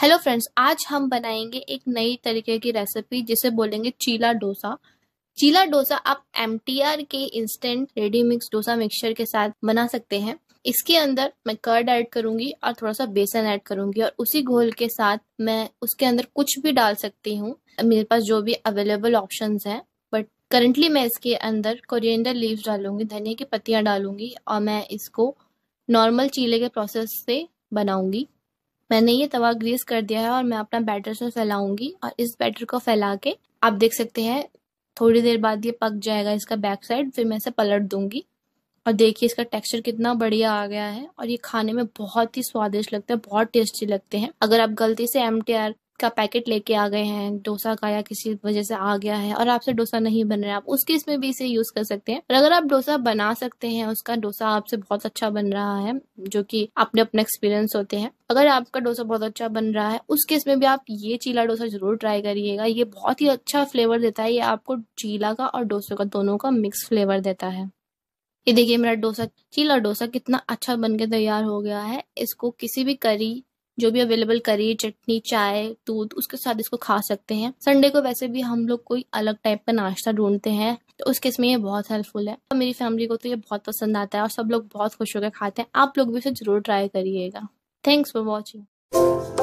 hello friends आज हम बनाएंगे एक नई तरीके की रेसिपी जिसे बोलेंगे चीला डोसा चीला डोसा आप एम के instant ready mix dosa mixture के साथ बना सकते हैं इसके अंदर मैं कर्ड ऐड करूंगी और थोड़ा सा बेसन ऐड करूंगी और उसी घोल के साथ मैं उसके अंदर कुछ भी डाल सकती हूँ मेरे पास जो भी अवेलेबल ऑप्शन है बट करंटली मैं इसके अंदर कोरिएंडर लीव्स डालूंगी धनिया की पत्तियां डालूंगी और मैं इसको नॉर्मल चीले के प्रोसेस से बनाऊंगी मैंने ये तवा ग्रीस कर दिया है और मैं अपना बैटर से फैलाऊंगी और इस बैटर को फैला के आप देख सकते हैं थोड़ी देर बाद ये पक जाएगा इसका बैक साइड फिर मैं इसे पलट दूंगी और देखिए इसका टेक्सचर कितना बढ़िया आ गया है और ये खाने में बहुत ही स्वादिष्ट लगता है बहुत टेस्टी लगते हैं अगर आप गलती से एम का पैकेट लेके आ गए हैं डोसा का या किसी वजह से आ गया है और आपसे डोसा नहीं बन रहा है आप उस केस में भी इसे यूज कर सकते हैं और अगर आप डोसा बना सकते हैं उसका डोसा आपसे बहुत अच्छा बन रहा है जो कि अपने अपने एक्सपीरियंस होते हैं अगर आपका डोसा बहुत अच्छा बन रहा है उस केस में भी आप ये चीला डोसा जरूर ट्राई करिएगा ये बहुत ही अच्छा फ्लेवर देता है ये आपको चीला का और डोसे का दोनों का मिक्स फ्लेवर देता है ये देखिए मेरा डोसा चीला डोसा कितना अच्छा बन के तैयार हो गया है इसको किसी भी करी जो भी अवेलेबल करी चटनी चाय दूध उसके साथ इसको खा सकते हैं संडे को वैसे भी हम लोग कोई अलग टाइप का नाश्ता ढूंढते हैं तो उस केस में ये बहुत हेल्पफुल है तो मेरी फैमिली को तो ये बहुत पसंद आता है और सब लोग बहुत खुश होकर खाते हैं आप लोग भी इसे जरूर ट्राई करिएगा थैंक्स फॉर वॉचिंग